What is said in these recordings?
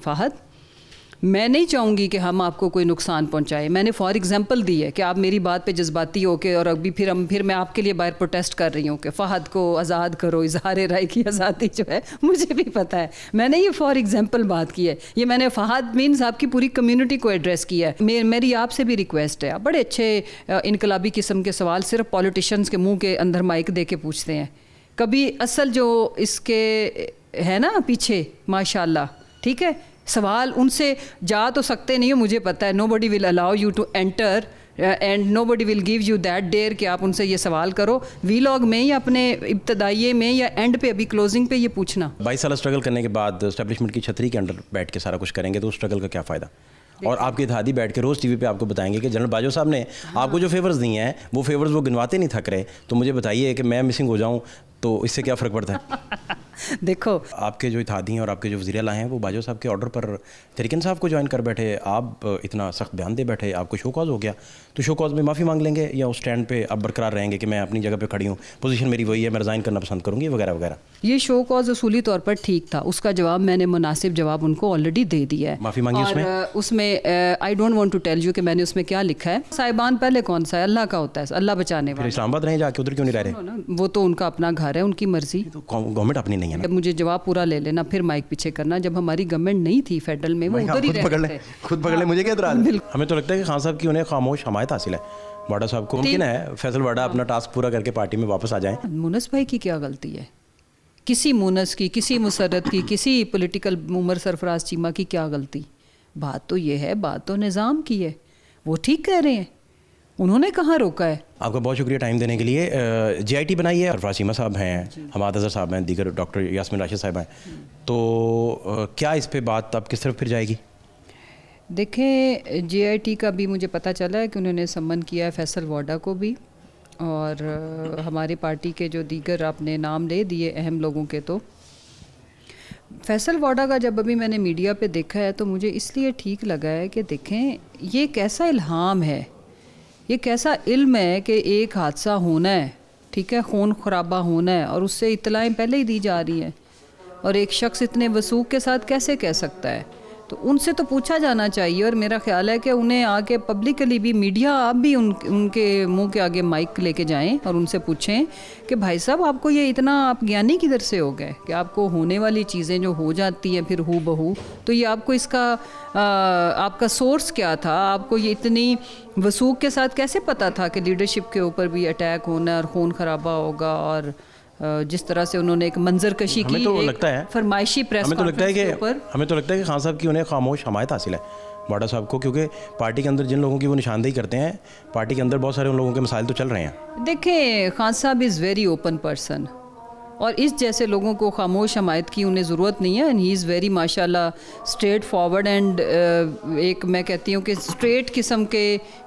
फ़ाहद मैं नहीं चाहूँगी कि हम आपको कोई नुकसान पहुँचाएं मैंने फॉर एग्ज़ाम्पल दी है कि आप मेरी बात पे जज्बाती हो के और अभी फिर हम फिर मैं आपके लिए बाहर प्रोटेस्ट कर रही हूँ कि फ़हद को आज़ाद करो इजहार राय की आज़ादी जो है मुझे भी पता है मैंने ये फॉर एग्ज़ाम्पल बात की है ये मैंने फ़हद मीन्स आपकी पूरी कम्यूनिटी को एड्रेस किया है मे, मेरी आपसे भी रिक्वेस्ट है आप बड़े अच्छे इनकलाबी किस्म के सवाल सिर्फ पॉलिटिशन के मुँह के अंदर माइक दे के पूछते हैं कभी असल जो इसके है ना पीछे माशाला ठीक है सवाल उनसे जा तो सकते नहीं हो मुझे पता है nobody will allow you to enter and nobody will give you that dare कि आप उनसे ये सवाल करो वी लॉग में या अपने इब्तदाइये में या एंड पे अभी क्लोजिंग पे ये पूछना बाईस साल स्ट्रगल करने के बाद स्टैब्लिशमेंट की छतरी के अंडर बैठ के सारा कुछ करेंगे तो उस स्ट्रगल का क्या फ़ायदा और आपके दादी बैठ के रोज़ टीवी पे आपको बताएंगे कि जनरल बाजो साहब ने हाँ। आपको जो फेवर्स दिए हैं वो फेवर्स वो गिनवाते नहीं थक रहे तो मुझे बताइए कि मैं मिसिंग हो जाऊँ तो इससे क्या फ़र्क पड़ता है देखो आपके जो इतिहादी हैं और आपके जो वजी अला हैं वो बाजो साहब के ऑर्डर पर तरीकन साहब को ज्वाइन कर बैठे आप इतना सख्त बयान दे बैठे आपको शोकॉज हो गया तो शो कॉज में माफ़ी मांग लेंगे या उस स्टैंड पे आप बरकरार रहेंगे कि मैं अपनी जगह पे खड़ी हूँ पोजीशन मेरी वही है मैं रिज़ाइन करना पसंद करूँगी वगैरह वगैरह ये शो कॉज असूली तौर पर ठीक था उसका जवाब मैंने मुनासिब जवाब उनको ऑलरेडी दे दिया है माफ़ी मांगी उसमें उसमें I don't want to tell you कि मैंने उसमें क्या लिखा है साहिबान पहले कौन सा है अल्लाह का होता है अल्लाह बचाने वाला इस्लामाबाद रहे जाके उधर क्यों नहीं रह रहे वो तो उनका अपना घर है उनकी मर्जी तो गवर्नमेंट अपनी नहीं है मुझे जवाब पूरा ले लेना फिर माइक पीछे करना जब हमारी गवर्नमेंट नहीं थी फेडरल में वो हाँ, उधर ही खुद पकड़ लें खुद पकड़ लें मुझे क्या हमें तो लगता है कि खान साहब की उन्हें खामोश हमारे हिमायत हासिल है वाडा साहब को मुमकिन है फैसल वाडा अपना टास्क पूरा करके पार्टी में वापस आ जाए मुनस भाई की क्या गलती है किसी मुनस की किसी मुसरत की किसी पोलिटिकल उमर सरफराज चीमा की क्या गलती बात तो ये है बात तो निज़ाम की है वो ठीक कह रहे हैं उन्होंने कहाँ रोका है आपका बहुत शुक्रिया टाइम देने के लिए जे आई टी बनाई है अरफा सीमा साहब हैं हमाद अजहर साहब हैं दीगर डॉक्टर यासमिन राशिद साहब हैं तो क्या इस पर बात अब किस तरफ फिर जाएगी देखें जेआईटी का भी मुझे पता चला है कि उन्होंने सम्मन किया है फैसल वाडा को भी और हमारी पार्टी के जो दीगर आपने नाम ले दिए अहम लोगों के तो फैसल वाडा का जब अभी मैंने मीडिया पे देखा है तो मुझे इसलिए ठीक लगा है कि देखें ये कैसा इल्हाम है ये कैसा इल्म है कि एक हादसा होना है ठीक है खून खराबा होना है और उससे इतलाएँ पहले ही दी जा रही हैं और एक शख्स इतने वसूख के साथ कैसे कह सकता है तो उनसे तो पूछा जाना चाहिए और मेरा ख्याल है कि उन्हें आके पब्लिकली भी मीडिया आप भी उन उनके मुंह के आगे माइक लेके जाएं और उनसे पूछें कि भाई साहब आपको ये इतना आप ज्ञानी किधर से हो गए कि आपको होने वाली चीज़ें जो हो जाती हैं फिर हु बहू तो ये आपको इसका आ, आपका सोर्स क्या था आपको ये इतनी वसूख के साथ कैसे पता था कि लीडरशिप के ऊपर भी अटैक होना और खून खराबा होगा और जिस तरह से उन्होंने एक मंजर कशी की तो, तो लगता है फरमाइशी प्रेस हमें तो लगता है कि हमें तो लगता है कि खान साहब की उन्हें खामोश हमायत हासिल है बाडा साहब को क्योंकि पार्टी के अंदर जिन लोगों की वो निशानदेही करते हैं पार्टी के अंदर बहुत सारे उन लोगों के मसाइल तो चल रहे हैं देखें खान साहब इज़ वेरी ओपन पर्सन और इस जैसे लोगों को खामोश हमायत की उन्हें ज़रूरत नहीं है एंड ही इज़ वेरी माशाल्लाह स्ट्रेट फॉरवर्ड एंड एक मैं कहती हूँ कि स्ट्रेट किस्म के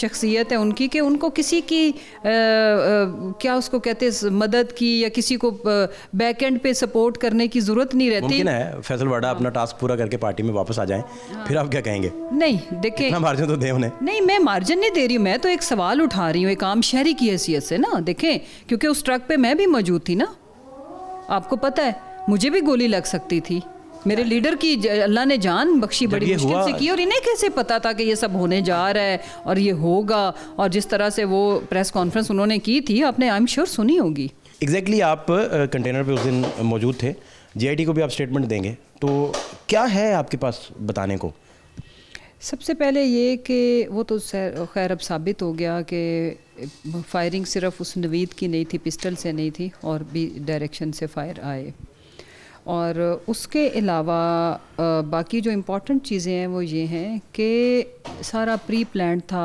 शख्सियत है उनकी कि उनको किसी की आ, uh, आ, uh, क्या उसको कहते मदद की या किसी को बैक uh, एंड पे सपोर्ट करने की ज़रूरत नहीं रहती है फैसल वाडा अपना टास्क पूरा करके पार्टी में वापस आ जाए हाँ। फिर आप क्या कहेंगे नहीं देखें मार्जिन तो दें उन्हें नहीं मैं मार्जिन नहीं दे रही हूँ मैं तो एक सवाल उठा रही हूँ एक आम शहरी की हैसियत से ना देखें क्योंकि उस ट्रक पर मैं भी मौजूद थी ना आपको पता है मुझे भी गोली लग सकती थी मेरे लीडर की अल्लाह ने जान बख्शी बड़ी मुश्किल से की और इन्हें कैसे पता था कि ये सब होने जा रहा है और ये होगा और जिस तरह से वो प्रेस कॉन्फ्रेंस उन्होंने की थी आपने आई एम श्योर सुनी होगी एग्जैक्टली exactly आप कंटेनर पे उस दिन मौजूद थे जीआईटी को भी आप स्टेटमेंट देंगे तो क्या है आपके पास बताने को सबसे पहले ये कि वो तो खैर अब साबित हो गया कि फायरिंग सिर्फ उस नवीद की नहीं थी पिस्टल से नहीं थी और भी डायरेक्शन से फायर आए और उसके अलावा बाकी जो इम्पोर्टेंट चीज़ें हैं वो ये हैं कि सारा प्री प्लान था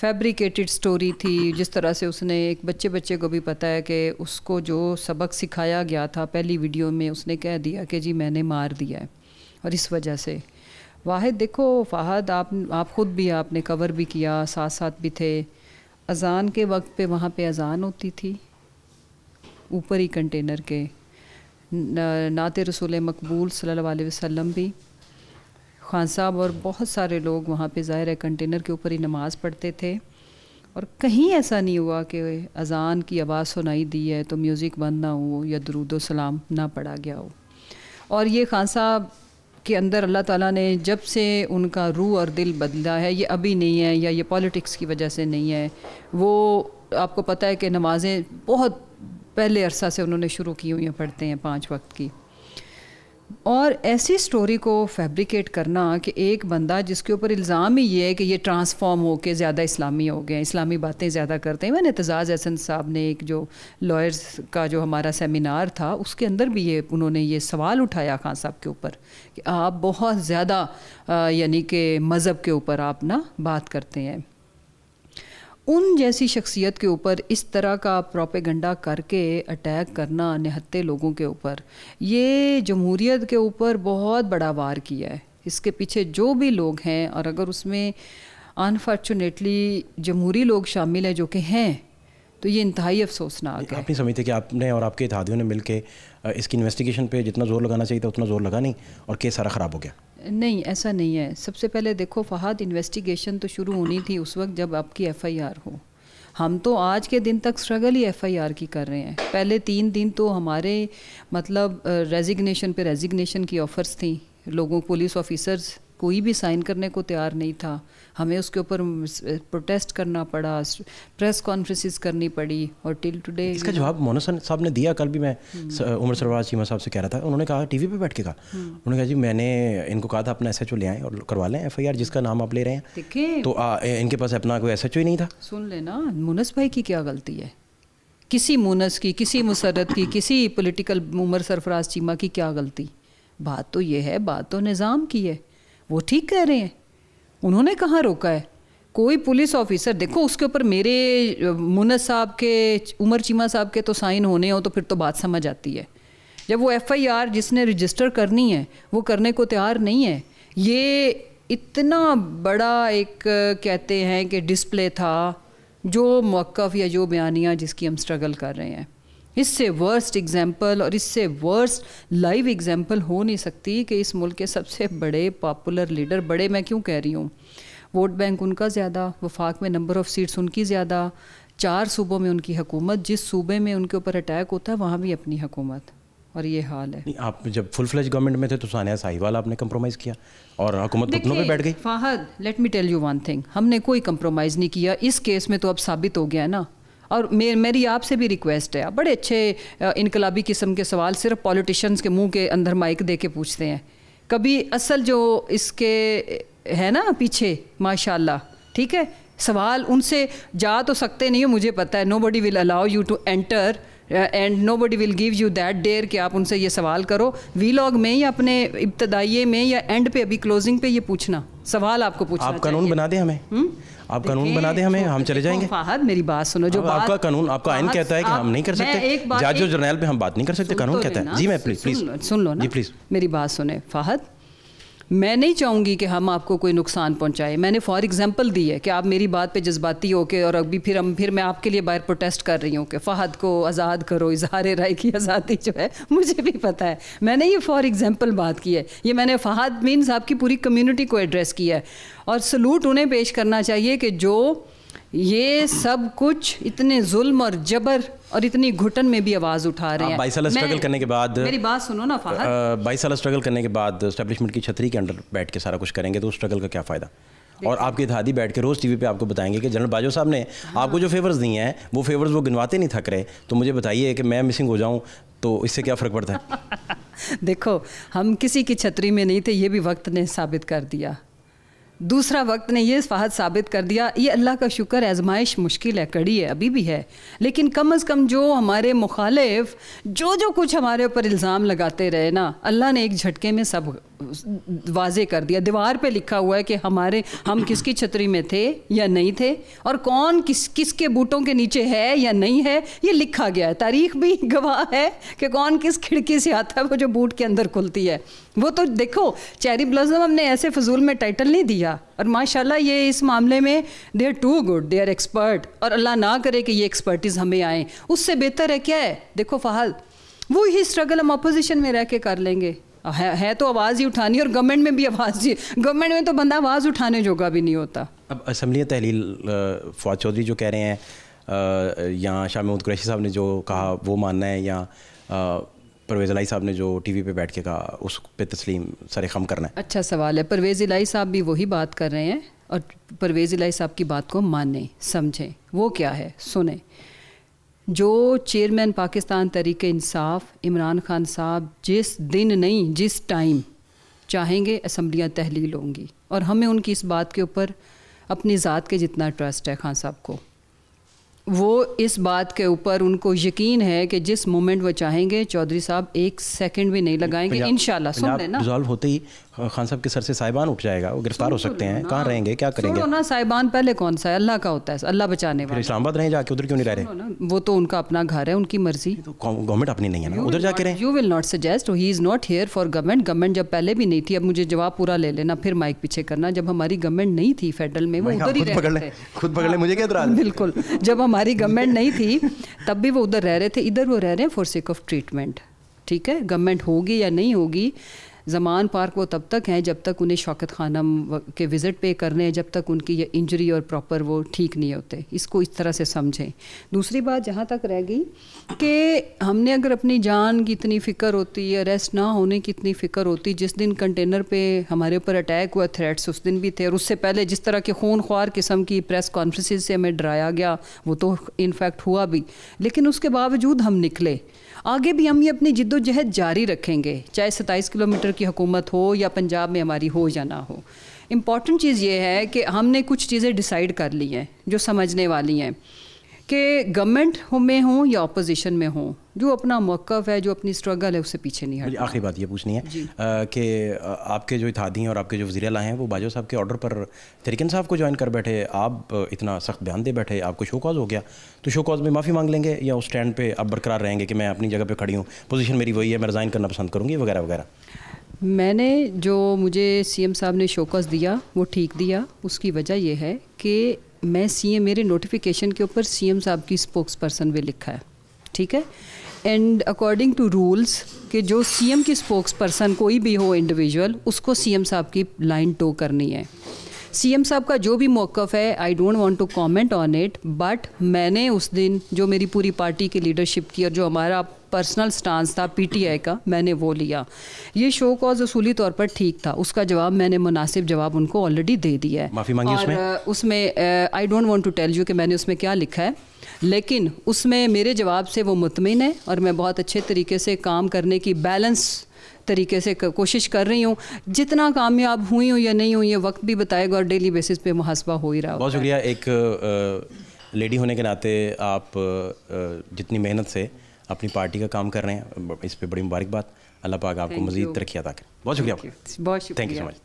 फैब्रिकेटेड स्टोरी थी जिस तरह से उसने एक बच्चे बच्चे को भी पता है कि उसको जो सबक सिखाया गया था पहली वीडियो में उसने कह दिया कि जी मैंने मार दिया है और इस वजह से वाहिद देखो फ़ाहद आप आप ख़ुद भी आपने कवर भी किया साथ साथ भी थे अज़ान के वक्त पे वहाँ पे अज़ान होती थी ऊपर ही कंटेनर के नात रसूल मकबूल सल्लल्लाहु अलैहि वसल्लम भी खान साहब और बहुत सारे लोग वहाँ पे ज़ाहिर है कंटेनर के ऊपर ही नमाज़ पढ़ते थे और कहीं ऐसा नहीं हुआ कि अज़ान की आवाज़ सुनाई दी है तो म्यूज़िक बंद ना हो या दरूद सलाम ना पढ़ा गया हो और ये खान साहब के अंदर अल्लाह ताला ने जब से उनका रूह और दिल बदला है ये अभी नहीं है या ये पॉलिटिक्स की वजह से नहीं है वो आपको पता है कि नमाज़ें बहुत पहले अरसा से उन्होंने शुरू की हुई हैं पढ़ते हैं पाँच वक्त की और ऐसी स्टोरी को फैब्रिकेट करना कि एक बंदा जिसके ऊपर इल्ज़ाम ही ये है कि ये ट्रांसफॉर्म हो के ज़्यादा इस्लामी हो गए इस्लामी बातें ज़्यादा करते हैं मैंने एतजाज़ एहसन साहब ने एक जो लॉयर्स का जो हमारा सेमिनार था उसके अंदर भी ये उन्होंने ये सवाल उठाया खान साहब के ऊपर कि आप बहुत ज़्यादा यानी कि मज़हब के ऊपर आप ना बात करते हैं उन जैसी शख्सियत के ऊपर इस तरह का प्रोपेगंडा करके अटैक करना निहत्ते लोगों के ऊपर ये जमहूरीत के ऊपर बहुत बड़ा वार किया है इसके पीछे जो भी लोग हैं और अगर उसमें अनफॉर्चुनेटली जमहूरी लोग शामिल हैं जो कि हैं तो ये इंतहाई अफसोसनाक है आप नहीं समझते कि आपने और आपके इतिहादियों ने मिलकर इसकी इन्वेस्टिगेशन पे जितना जोर लगाना चाहिए था उतना जोर लगा नहीं और केस सारा ख़राब हो गया नहीं ऐसा नहीं है सबसे पहले देखो फहाद इन्वेस्टिगेशन तो शुरू होनी थी उस वक्त जब आपकी एफआईआर हो हम तो आज के दिन तक स्ट्रगल ही एफआईआर की कर रहे हैं पहले तीन दिन तो हमारे मतलब रेजिग्नेशन पे रेजिग्नेशन की ऑफ़र्स थी लोगों पुलिस ऑफिसर्स कोई भी साइन करने को तैयार नहीं था हमें उसके ऊपर प्रोटेस्ट करना पड़ा प्रेस कॉन्फ्रेंसिस करनी पड़ी और टिल टुडे इसका जवाब मोनसन साहब ने दिया कल भी मैं हम्म। उमर सरवाज चीमा साहब से कह रहा था उन्होंने कहा टीवी पे बैठ के कहा हम्म। उन्होंने कहा जी मैंने इनको कहा था अपना एस ले आए और करवा लें एफ जिसका नाम आप ले रहे हैं देखें तो आ, इनके पास अपना कोई एस ही नहीं था सुन लेना मुनस भाई की क्या गलती है किसी मुनस की किसी मुसरत की किसी पोलिटिकल उमर सरफराज चीमा की क्या गलती बात तो ये है बात तो निज़ाम की है वो ठीक कह रहे हैं उन्होंने कहाँ रोका है कोई पुलिस ऑफिसर देखो उसके ऊपर मेरे मुनस साहब के उमर चीमा साहब के तो साइन होने हो तो फिर तो बात समझ आती है जब वो एफआईआर जिसने रजिस्टर करनी है वो करने को तैयार नहीं है ये इतना बड़ा एक कहते हैं कि डिस्प्ले था जो मौक़ या जो बयानियाँ जिसकी हम स्ट्रगल कर रहे हैं इससे वर्स्ट एग्जाम्पल और इससे वर्स्ट लाइव एग्जाम्पल हो नहीं सकती कि इस मुल्क के सबसे बड़े पॉपुलर लीडर बड़े मैं क्यों कह रही हूँ वोट बैंक उनका ज़्यादा वफाक में नंबर ऑफ़ सीट्स उनकी ज़्यादा चार सूबों में उनकी हुकूमत जिस सूबे में उनके ऊपर अटैक होता है वहाँ भी अपनी हुकूमत और ये हाल है आप जब फुल फ्लैज गवर्नमेंट में थे तो सानिया साहिवाल आपने कंप्रोमाइज़ किया और हुकूमत घुटनों तो पे बैठ गई Fahad let me tell you one thing हमने कोई कंप्रोमाइज़ नहीं किया इस केस में तो अब साबित हो गया है ना और मे, मेरी आपसे भी रिक्वेस्ट है आप बड़े अच्छे इनकलाबी किस्म के सवाल सिर्फ पॉलिटिशियंस के मुंह के अंदर माइक दे के पूछते हैं कभी असल जो इसके है ना पीछे माशाल्लाह ठीक है सवाल उनसे जा तो सकते नहीं हो मुझे पता है nobody will allow you to enter and nobody will give you that dare कि आप उनसे ये सवाल करो वी लॉग में या अपने इब्तदाइये में या एंड पे अभी क्लोजिंग पे ये पूछना सवाल आपको पूछना आप कानून बना दें हमें हुँ? हम्म? आप कानून बना दे हमें हम चले जाएंगे फाहद मेरी बात सुनो जो बात, आपका कानून आपका आयन कहता है कि हम नहीं कर सकते जाजो जर्नल पे हम बात नहीं कर सकते कानून तो कहता है जी मैं प्लीज प्लीज सुन लो ना जी प्लीज मेरी बात सुने फाहद मैं नहीं चाहूँगी कि हम आपको कोई नुकसान पहुँचाएं मैंने फॉर एग्जांपल दी है कि आप मेरी बात पे जज्बाती हो के और अभी फिर हम फिर मैं आपके लिए बाहर प्रोटेस्ट कर रही हूँ कि फ़हद को आज़ाद करो इजहार राय की आज़ादी जो है मुझे भी पता है मैंने ये फॉर एग्ज़ाम्पल बात की है ये मैंने फ़हद मीन्स आपकी पूरी कम्यूनिटी को एड्रेस किया है और सलूट उन्हें पेश करना चाहिए कि जो ये सब कुछ इतने जुल्म और जबर और इतनी घुटन में भी आवाज़ उठा रहे हाँ, हैं बाईस साल स्ट्रगल करने के बाद मेरी बात सुनो ना फाहद बाईस साल स्ट्रगल करने के बाद स्टेब्लिशमेंट की छतरी के अंडर बैठ के सारा कुछ करेंगे तो उस स्ट्रगल का क्या फ़ायदा और आपके दादी बैठ के रोज़ टीवी पे आपको बताएंगे कि जनरल बाजवा साहब ने हाँ। आपको जो फेवर्स दिए हैं वो फेवर्स वो गिनवाते नहीं थक रहे तो मुझे बताइए कि मैं मिसिंग हो जाऊं तो इससे क्या फ़र्क पड़ता है देखो हम किसी की छतरी में नहीं थे ये भी वक्त ने साबित कर दिया दूसरा वक्त ने यह फाहद साबित कर दिया ये अल्लाह का शुक्र आजमाइश मुश्किल है कड़ी है अभी भी है लेकिन कम अज़ कम जो हमारे मुखालिफ जो जो कुछ हमारे ऊपर इल्ज़ाम लगाते रहे ना अल्लाह ने एक झटके में सब वाजे कर दिया दीवार पे लिखा हुआ है कि हमारे हम किसकी छतरी में थे या नहीं थे और कौन किस किसके बूटों के नीचे है या नहीं है ये लिखा गया है तारीख भी गवाह है कि कौन किस खिड़की से आता है वो जो बूट के अंदर खुलती है वो तो देखो चेरी ब्लॉजम हमने ऐसे फजूल में टाइटल नहीं दिया और माशाल्लाह ये इस मामले में they are too good they are expert और अल्लाह ना करे कि ये एक्सपर्टीज़ हमें आए उससे बेहतर है क्या है देखो फहाल वो ही स्ट्रगल हम अपोजिशन में रह के कर लेंगे है, है तो आवाज़ ही उठानी और गवर्नमेंट में भी आवाज़ ही गवर्नमेंट में तो बंदा आवाज़ उठाने जोगा भी नहीं होता अब असम्बली तहलील फवाद चौधरी जो कह रहे हैं या शाह महमूद कुरैशी साहब ने जो कहा वो मानना है या परवेज़ इलाही साहब ने जो टीवी पे बैठ के कहा उस पर तस्लीम सर खम करना है अच्छा सवाल है परवेज़ इलाही साहब भी वही बात कर रहे हैं और परवेज़ इलाही साहब की बात को माने समझें वो क्या है सुने जो चेयरमैन पाकिस्तान तरीके इंसाफ इमरान खान साहब जिस दिन नहीं जिस टाइम चाहेंगे असम्बलियाँ तहलील होंगी और हमें उनकी इस बात के ऊपर अपनी ज़ात के जितना ट्रस्ट है खान साहब को वो इस बात के ऊपर उनको यकीन है कि जिस मोमेंट वो चाहेंगे चौधरी साहब एक सेकंड भी नहीं लगाएंगे इन सुन लेना होते ही खान साहब के सर से साहिबान उठ जाएगा वो गिरफ्तार हो तो सकते हैं कहाँ रहेंगे क्या करेंगे ना साहिबान पहले कौन सा है अल्लाह का होता है अल्लाह बचाने वाला इस्लामाबाद रहे जाके उधर क्यों नहीं रह रहे वो तो उनका अपना घर है उनकी मर्जी तो गवर्नमेंट अपनी नहीं है ना उधर जाके रहे you will not suggest he is not here for government government जब पहले भी नहीं थी अब मुझे जवाब पूरा ले लेना फिर माइक पीछे करना जब हमारी गवर्नमेंट नहीं थी फेडरल में वो उधर ही खुद पकड़ ले मुझे क्या इतराज बिल्कुल जब हमारी गवर्नमेंट नहीं थी तब भी वो उधर रह रहे थे इधर वो रह रहे हैं फॉर सेक ऑफ ट्रीटमेंट ठीक है गवर्नमेंट होगी या नहीं होगी ज़मान पार्क वो तब तक हैं जब तक उन्हें शौकत खानम के विज़िट पे करने जब तक उनकी ये इंजरी और प्रॉपर वो ठीक नहीं होते इसको इस तरह से समझें दूसरी बात जहाँ तक रह गई कि हमने अगर अपनी जान की इतनी फ़िक्र होती है अरेस्ट ना होने की इतनी फ़िक्र होती जिस दिन कंटेनर पर हमारे ऊपर अटैक हुआ थ्रेट्स उस दिन भी थे और उससे पहले जिस तरह के खून ख्वार किस्म की प्रेस कॉन्फ्रेंस से हमें डराया गया वो तो इनफैक्ट हुआ भी लेकिन उसके बावजूद हम निकले आगे भी हम ये अपनी जिद्दोजहद जारी रखेंगे चाहे सत्ताईस किलोमीटर सेंटर की हुकूमत हो या पंजाब में हमारी हो या ना हो इम्पॉर्टेंट चीज़ ये है कि हमने कुछ चीज़ें डिसाइड कर ली हैं जो समझने वाली हैं कि गवर्नमेंट में हों या अपोजिशन में हों जो अपना मौक़ है जो अपनी स्ट्रगल है उससे पीछे नहीं हट आखिरी बात ये पूछनी है कि आपके जो इतिहादी हैं और आपके जो वजी अला हैं वो बाजो साहब के ऑर्डर पर तरीकन साहब को ज्वाइन कर बैठे आप इतना सख्त बयान दे बैठे आपको शो कॉज हो गया तो शो कॉज में माफ़ी मांग लेंगे या उस स्टैंड पर आप बरकरार रहेंगे कि मैं अपनी जगह पर खड़ी हूँ पोजिशन मेरी वही है मैं रिज़ाइन करना पसंद करूँगी वगैरह वगैरह मैंने जो मुझे सीएम साहब ने शोकस दिया वो ठीक दिया उसकी वजह यह है कि मैं सीएम मेरे नोटिफिकेशन के ऊपर सीएम साहब की स्पोक्स पर्सन भी लिखा है ठीक है एंड अकॉर्डिंग टू रूल्स कि जो सीएम की स्पोक्स पर्सन कोई भी हो इंडिविजुअल उसको सीएम साहब की लाइन टो करनी है सीएम साहब का जो भी मौक़ है I don't want to comment on it but मैंने उस दिन जो मेरी पूरी पार्टी की लीडरशिप की और जो हमारा पर्सनल स्टांस था पीटीआई का मैंने वो लिया ये शो कॉज असूली तौर पर ठीक था उसका जवाब मैंने मुनासिब जवाब उनको ऑलरेडी दे दिया है माफी मांगी और उसमें I don't want to tell you कि मैंने उसमें क्या लिखा है लेकिन उसमें मेरे जवाब से वो मुतमिन है और मैं बहुत अच्छे तरीके से काम करने की बैलेंस तरीके से कोशिश कर रही हूँ जितना कामयाब हुई हूँ या नहीं हुई ये वक्त भी बताएगा और डेली बेसिस पे मुहासबा हो ही रहा बहुत शुक्रिया एक लेडी होने के नाते आप जितनी मेहनत से अपनी पार्टी का काम कर रहे हैं इस पर बड़ी मुबारकबाद अल्लाह पाक आपको मजीद तरक्या था बहुत शुक्रिया बहुत थैंक यू सो मच